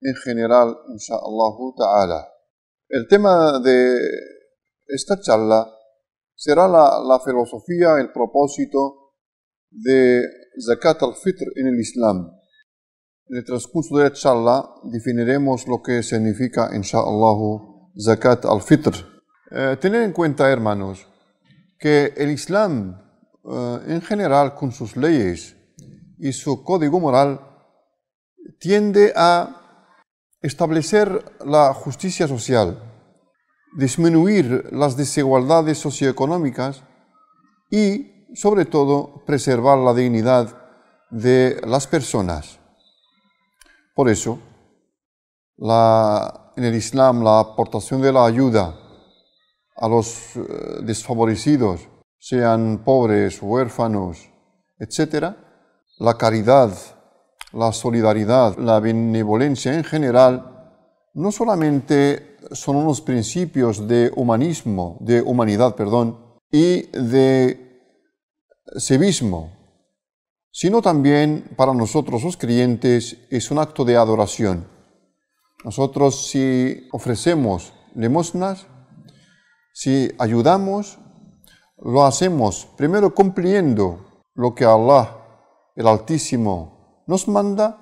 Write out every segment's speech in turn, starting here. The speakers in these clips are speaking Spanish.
en general, insha'Allah ta'ala. El tema de esta charla será la, filosofía, el propósito de Zakat al-Fitr en el Islam. En el transcurso de la charla definiremos lo que significa, insha'Allah, Zakat al-Fitr. Eh, tener en cuenta, hermanos, que el Islam, eh, en general, con sus leyes y su código moral, tiende a establecer la justicia social, disminuir las desigualdades socioeconómicas y, sobre todo, preservar la dignidad de las personas. Por eso, en el Islam la aportación de la ayuda a los eh, desfavorecidos, sean pobres, huérfanos, etc., la caridad la solidaridad, la benevolencia en general, no solamente son unos principios de humanismo, de humanidad, perdón, y de civismo, sino también para nosotros los creyentes es un acto de adoración. Nosotros si ofrecemos limosnas, si ayudamos, lo hacemos primero cumpliendo lo que Allah, el Altísimo, nos manda.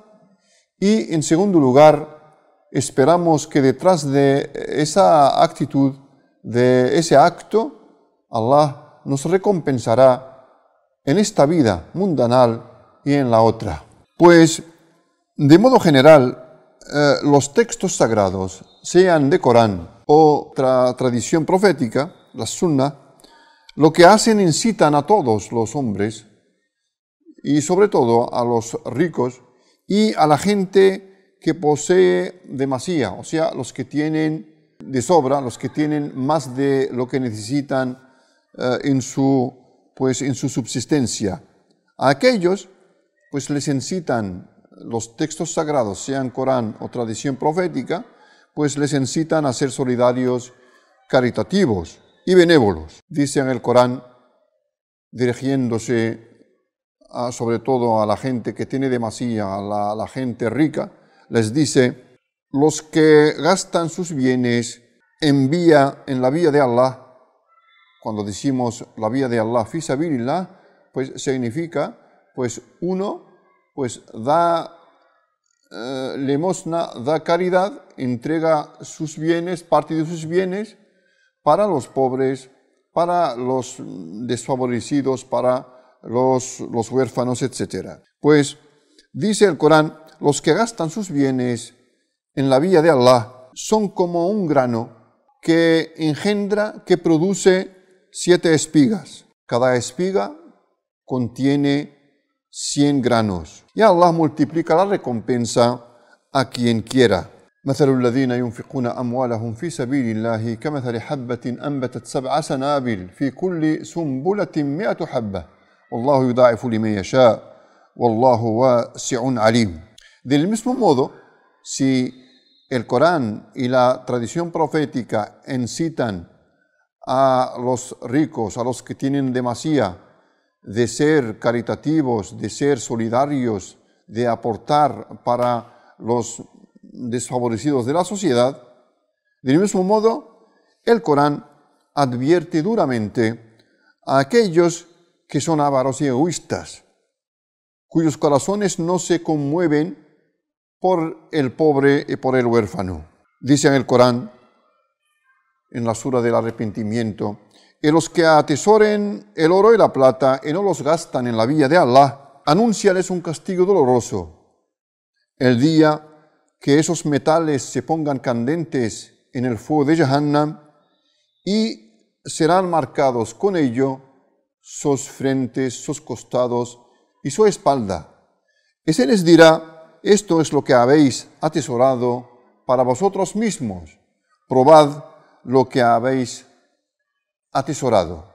Y en segundo lugar, esperamos que detrás de esa actitud, de ese acto, Allah nos recompensará en esta vida mundanal y en la otra. Pues, de modo general, eh, los textos sagrados, sean de Corán o tradición profética, la Sunna, lo que hacen incitan a todos los hombres y sobre todo a los ricos y a la gente que posee demasía, o sea, los que tienen de sobra, los que tienen más de lo que necesitan eh, en, su, pues, en su subsistencia. A aquellos, pues les incitan los textos sagrados, sean Corán o tradición profética, pues les incitan a ser solidarios, caritativos y benévolos. Dice en el Corán, dirigiéndose sobre todo a la gente que tiene demasía, a la, gente rica, les dice, los que gastan sus bienes en, vía, en la vía de Allah, cuando decimos la vía de Allah, fisabilillah, pues significa, pues uno, pues da eh, limosna, da caridad, entrega sus bienes, parte de sus bienes, para los pobres, para los desfavorecidos, para los, huérfanos, etc. Pues dice el Corán, los que gastan sus bienes en la vía de Allah son como un grano que engendra, que produce siete espigas. Cada espiga contiene cien granos. Y Allah multiplica la recompensa a quien quiera. Wallahu yudaifu yasha. Wallahu Del mismo modo, si el Corán y la tradición profética incitan a los ricos, a los que tienen demasía, de ser caritativos, de ser solidarios, de aportar para los desfavorecidos de la sociedad, del mismo modo, el Corán advierte duramente a aquellos que son avaros y egoístas, cuyos corazones no se conmueven por el pobre y por el huérfano. Dice en el Corán, en la sura del arrepentimiento, y los que atesoren el oro y la plata y no los gastan en la vía de Allah, anúnciales un castigo doloroso. El día que esos metales se pongan candentes en el fuego de Jahannam y serán marcados con ello sus frentes, sus costados y su espalda. Y se les dirá, esto es lo que habéis atesorado para vosotros mismos. Probad lo que habéis atesorado.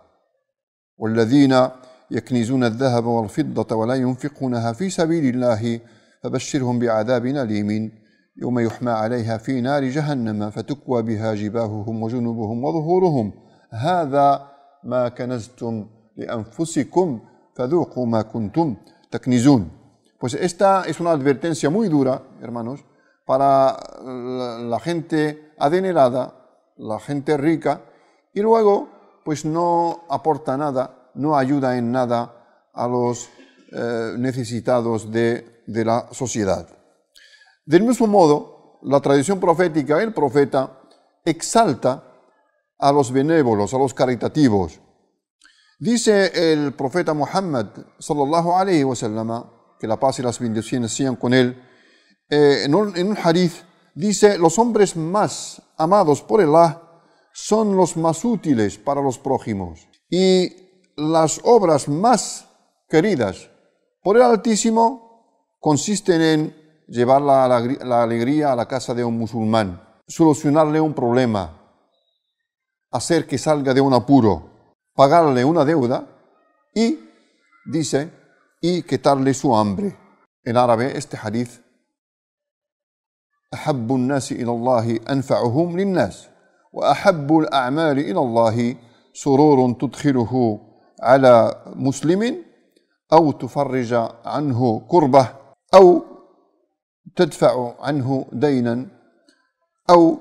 والذين يكنزون الذهب والفضة ولا ينفقونها في سبيل الله فبشرهم بعذاب أليم يوم يحمى عليها في نار جهنم فتكوى بها جباههم وجنوبهم وظهورهم هذا ما كنزتم Pues esta es una advertencia muy dura, hermanos, para la gente adinerada, la gente rica, y luego pues no aporta nada, no ayuda en nada a los eh, necesitados de, de la sociedad. Del mismo modo, la tradición profética, el profeta, exalta a los benévolos, a los caritativos, Dice el profeta Muhammad, sallallahu alayhi sallam, que la paz y las bendiciones sean con él, eh, en, un, hadith, dice, los hombres más amados por Allah son los más útiles para los prójimos y las obras más queridas por el Altísimo consisten en llevar la alegría a la casa de un musulmán, solucionarle un problema, hacer que salga de un apuro, pagarle una deuda y dice, y quitarle su hambre. En árabe este hadith, أحب الناس إلى الله أنفعهم للناس وأحب الأعمال إلى الله سرور تدخله على مسلم أو تفرج عنه كربة أو تدفع عنه دينا أو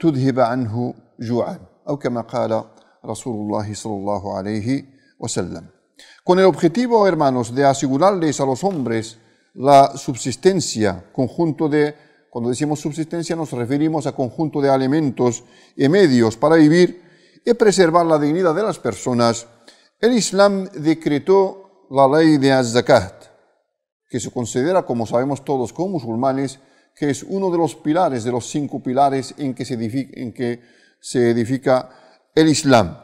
تذهب عنه جوعا أو كما قال Rasulullah sallallahu alayhi Con el objetivo, hermanos, de asegurarles a los hombres la subsistencia, conjunto de, cuando decimos subsistencia nos referimos a conjunto de alimentos y medios para vivir y preservar la dignidad de las personas, el Islam decretó la ley de az que se considera, como sabemos todos como musulmanes, que es uno de los pilares, de los cinco pilares en que se edifica, en que se edifica el Islam.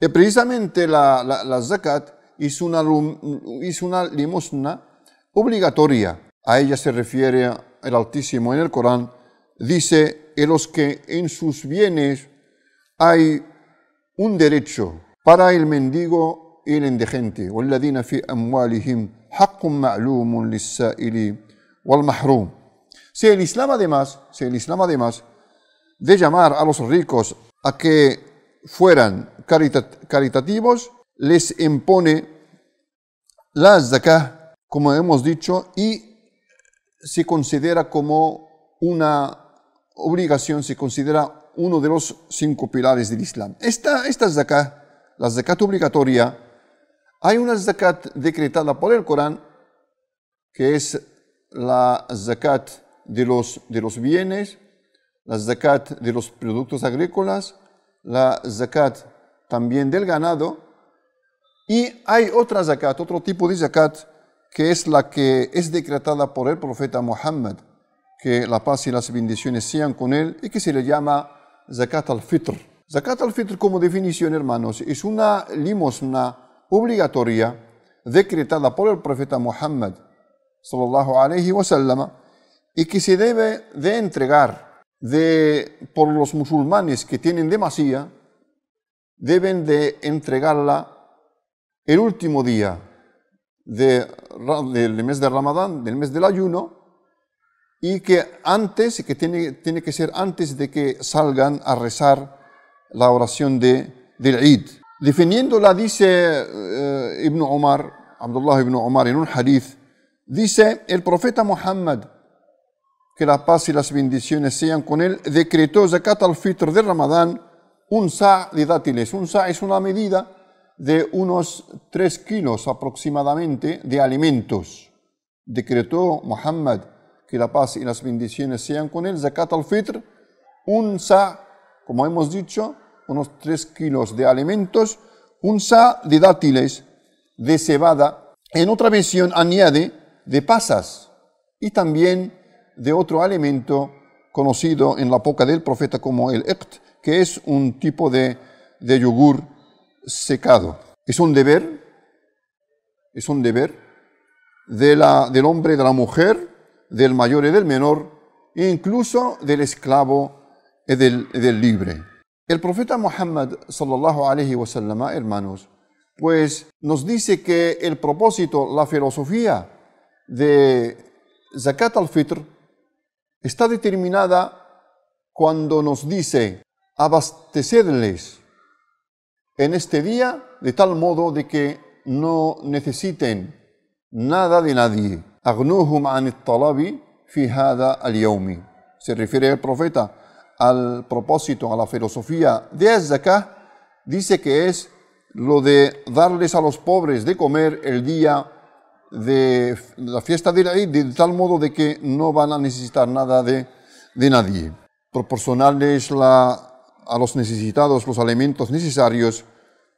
Eh, precisamente la, la, zakat es una, una limosna obligatoria. A ella se refiere el Altísimo en el Corán. Dice, en los que en sus bienes hay un derecho para el mendigo y el indigente. Si el Islam además, si el Islam además de llamar a los ricos a que fueran caritativos, les impone la zakat, como hemos dicho, y se considera como una obligación, se considera uno de los cinco pilares del Islam. Esta, esta zakat, la zakat obligatoria, hay una zakat decretada por el Corán, que es la zakat de los, de los bienes, la zakat de los productos agrícolas, la zakat también del ganado. Y hay otra zakat, otro tipo de zakat, que es la que es decretada por el profeta Muhammad, que la paz y las bendiciones sean con él, y que se le llama zakat al-fitr. Zakat al-fitr como definición, hermanos, es una limosna obligatoria decretada por el profeta Muhammad, sallallahu wa sallam, y que se debe de entregar de, por los musulmanes que tienen demasía, deben de entregarla el último día del mes de Ramadán, del mes del ayuno, y que antes, que tiene, tiene que ser antes de que salgan a rezar la oración de, del Eid. Definiéndola, dice eh, Ibn Omar, Abdullah ibn Omar, en un hadith, dice el profeta Muhammad, que la paz y las bendiciones sean con él, decretó Zakat al-Fitr de Ramadán un sa de dátiles. Un sa es una medida de unos 3 kilos aproximadamente de alimentos. Decretó Muhammad que la paz y las bendiciones sean con él, Zakat al-Fitr, un sa, como hemos dicho, unos 3 kilos de alimentos, un sa de dátiles, de cebada. En otra versión añade de pasas y también de otro alimento conocido en la época del profeta como el iqt, que es un tipo de, yogur secado. Es un deber, es un deber de la, del hombre, de la mujer, del mayor y del menor, e incluso del esclavo y del, libre. El profeta Muhammad, sallallahu alayhi wasallam, hermanos, pues nos dice que el propósito, la filosofía de Zakat al-Fitr, está determinada cuando nos dice, abastecedles en este día de tal modo de que no necesiten nada de nadie. Agnuhum al Se refiere el profeta al propósito, a la filosofía de Azzakah, dice que es lo de darles a los pobres de comer el día de la fiesta de de tal modo de que no van a necesitar nada de, nadie. Proporcionarles la, a los necesitados los alimentos necesarios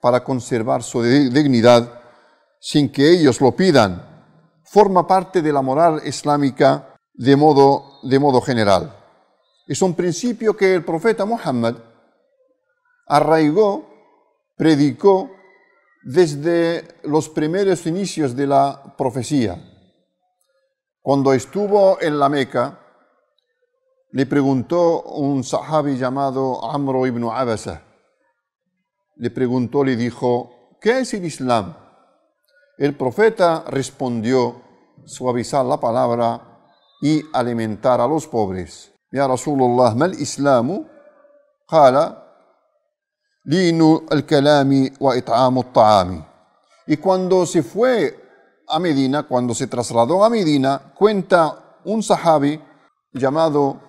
para conservar su dignidad sin que ellos lo pidan. Forma parte de la moral islámica de modo, de modo general. Es un principio que el profeta Muhammad arraigó, predicó desde los primeros inicios de la profecía. Cuando estuvo en la Meca, le preguntó un sahabi llamado Amro ibn Abasa. Le preguntó, le dijo, ¿qué es el Islam? El profeta respondió, suavizar la palabra y alimentar a los pobres. Ya Rasulullah, ¿mal Islamu? Qala, y cuando se fue a Medina, cuando se trasladó a Medina, cuenta un sahabi llamado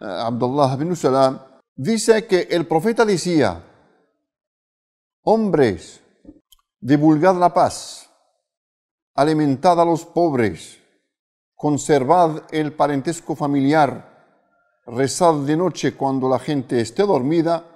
eh, Abdullah bin Salam, dice que el profeta decía, hombres, divulgad la paz, alimentad a los pobres, conservad el parentesco familiar, rezad de noche cuando la gente esté dormida,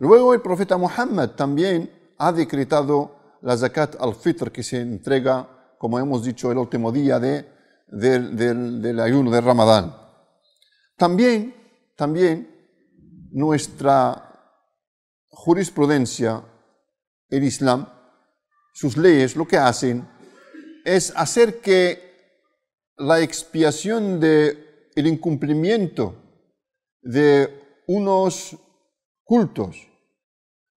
Luego el profeta Muhammad también ha decretado la zakat al-fitr que se entrega, como hemos dicho, el último día del, ayuno de Ramadán. También, también nuestra jurisprudencia, el Islam, sus leyes lo que hacen es hacer que la expiación del incumplimiento de unos cultos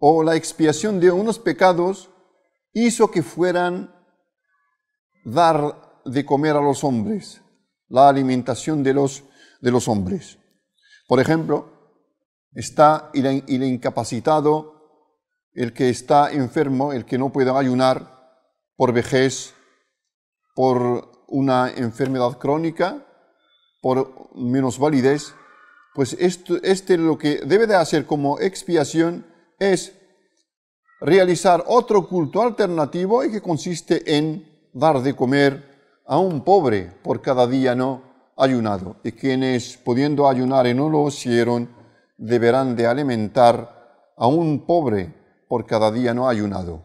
o la expiación de unos pecados hizo que fueran dar de comer a los hombres, la alimentación de los, de los hombres. Por ejemplo, está el, incapacitado, el que está enfermo, el que no puede ayunar por vejez, por una enfermedad crónica, por menos validez, pues esto, este lo que debe de hacer como expiación es realizar otro culto alternativo y que consiste en dar de comer a un pobre por cada día no ayunado. Y quienes pudiendo ayunar y no lo hicieron, deberán de alimentar a un pobre por cada día no ayunado.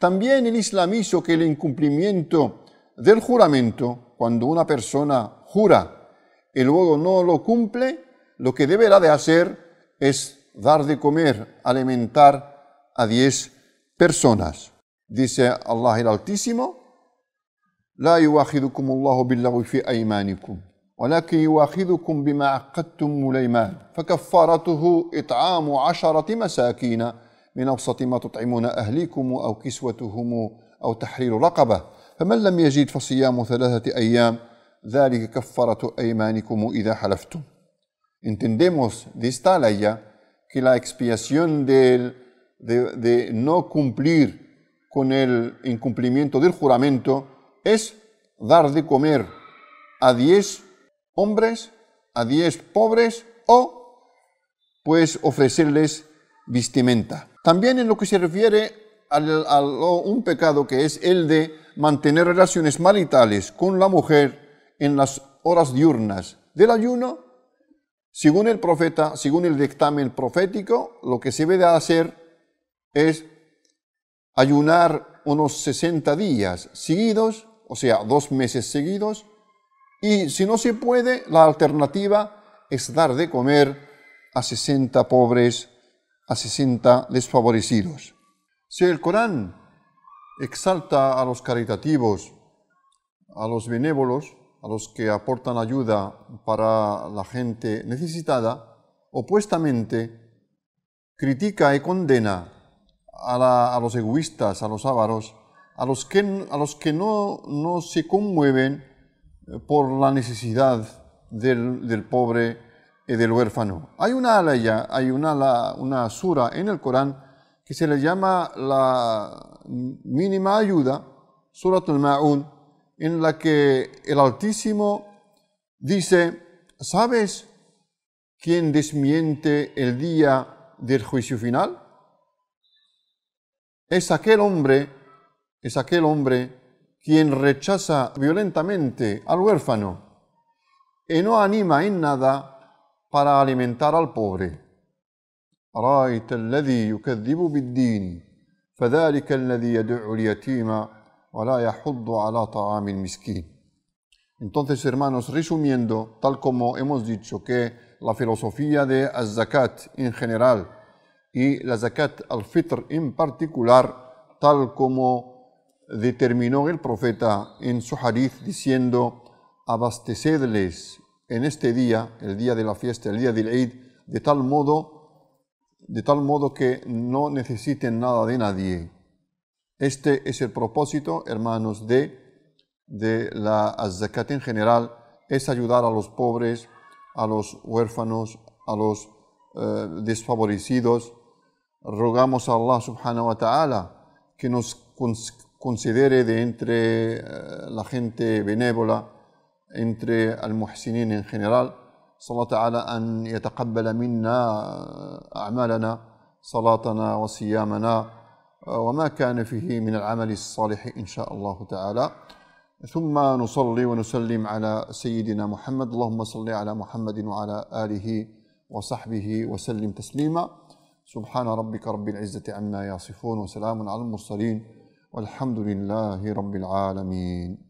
También el Islam que el incumplimiento del juramento, cuando una persona jura y luego no lo cumple, lo que deberá de hacer es dar de comer, alimentar a diez personas. Dice Allah el Altísimo, لا يواخذكم الله باللغو في أيمانكم ولكن يواخذكم بما عقدتم الأيمان فكفارته إطعام عشرة مساكين من أوسط ما تطعمون أهليكم أو كسوتهم أو تحرير رقبة فمن لم يجد فصيام ثلاثة أيام ذلك كفارة أيمانكم إذا حلفتم Entendemos de esta alaya que la expiación de, no cumplir con el incumplimiento del juramento es dar de comer a diez hombres, a diez pobres o pues ofrecerles vestimenta. También en lo que se refiere a, un pecado que es el de mantener relaciones maritales con la mujer en las horas diurnas del ayuno, según el profeta, según el dictamen profético, lo que se debe hacer es ayunar unos 60 días seguidos, o sea, dos meses seguidos, y si no se puede, la alternativa es dar de comer a 60 pobres, a 60 desfavorecidos. Si el Corán exalta a los caritativos, a los benévolos, a los que aportan ayuda para la gente necesitada, opuestamente critica y condena a, los egoístas, a los avaros, a los que, a los que no, se conmueven eh, por la necesidad del, pobre y del huérfano. Hay una alaya, hay una, una sura en el Corán que se le llama la mínima ayuda, Surat al-Ma'un, en la que el Altísimo dice, ¿sabes quién desmiente el día del juicio final? Es aquel hombre, es aquel hombre quien rechaza violentamente al huérfano y no anima en nada para alimentar al pobre. Entonces, hermanos, resumiendo, tal como hemos dicho que la filosofía de az-zakat en general y la zakat al-fitr en particular, tal como determinó el profeta en su hadith diciendo, abastecedles en este día, el día de la fiesta, el día del Eid, de tal modo, de tal modo que no necesiten nada de nadie este es el propósito, hermanos, de, de la zakat en general, es ayudar a los pobres, a los huérfanos, a los eh, desfavorecidos. Rogamos a Allah subhanahu wa ta'ala que nos considere de entre eh, la gente benévola, entre al-muhsinin en general. صلى تعالى أن يتقبل منا أعمالنا صلاتنا وصيامنا وما كان فيه من العمل الصالح إن شاء الله تعالى ثم نصلي ونسلم على سيدنا محمد اللهم صل على محمد وعلى آله وصحبه وسلم تسليما سبحان ربك رب العزة عما يصفون وسلام على المرسلين والحمد لله رب العالمين